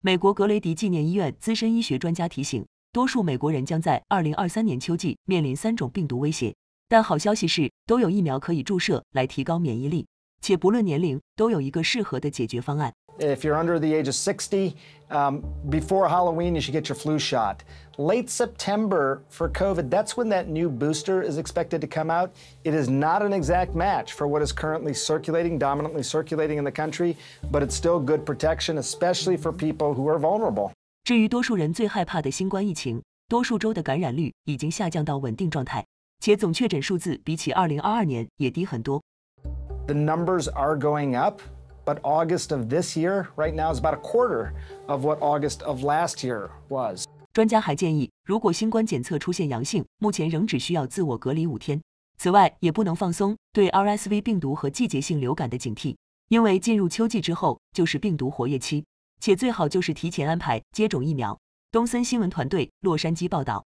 美国格雷迪纪念医院资深医学专家提醒，多数美国人将在二零二三年秋季面临三种病毒威胁，但好消息是，都有疫苗可以注射来提高免疫力，且不论年龄，都有一个适合的解决方案。If you're under the age of 60, um, before Halloween, you should get your flu shot. Late September for COVID, that's when that new booster is expected to come out. It is not an exact match for what is currently circulating, dominantly circulating in the country, but it's still good protection, especially for people who are vulnerable. 至于多数人最害怕的新冠疫情，多数州的感染率已经下降到稳定状态，且总确诊数字比起2022年也低很多。The numbers are going up. but August of this year, right now is about a quarter of what August of last year was。专家还建议，如果新冠检测出现阳性，目前仍只需要自我隔离五天。此外，也不能放松对 RSV 病毒和季节性流感的警惕，因为进入秋季之后就是病毒活跃期，且最好就是提前安排接种疫苗。东森新闻团队洛杉矶报道。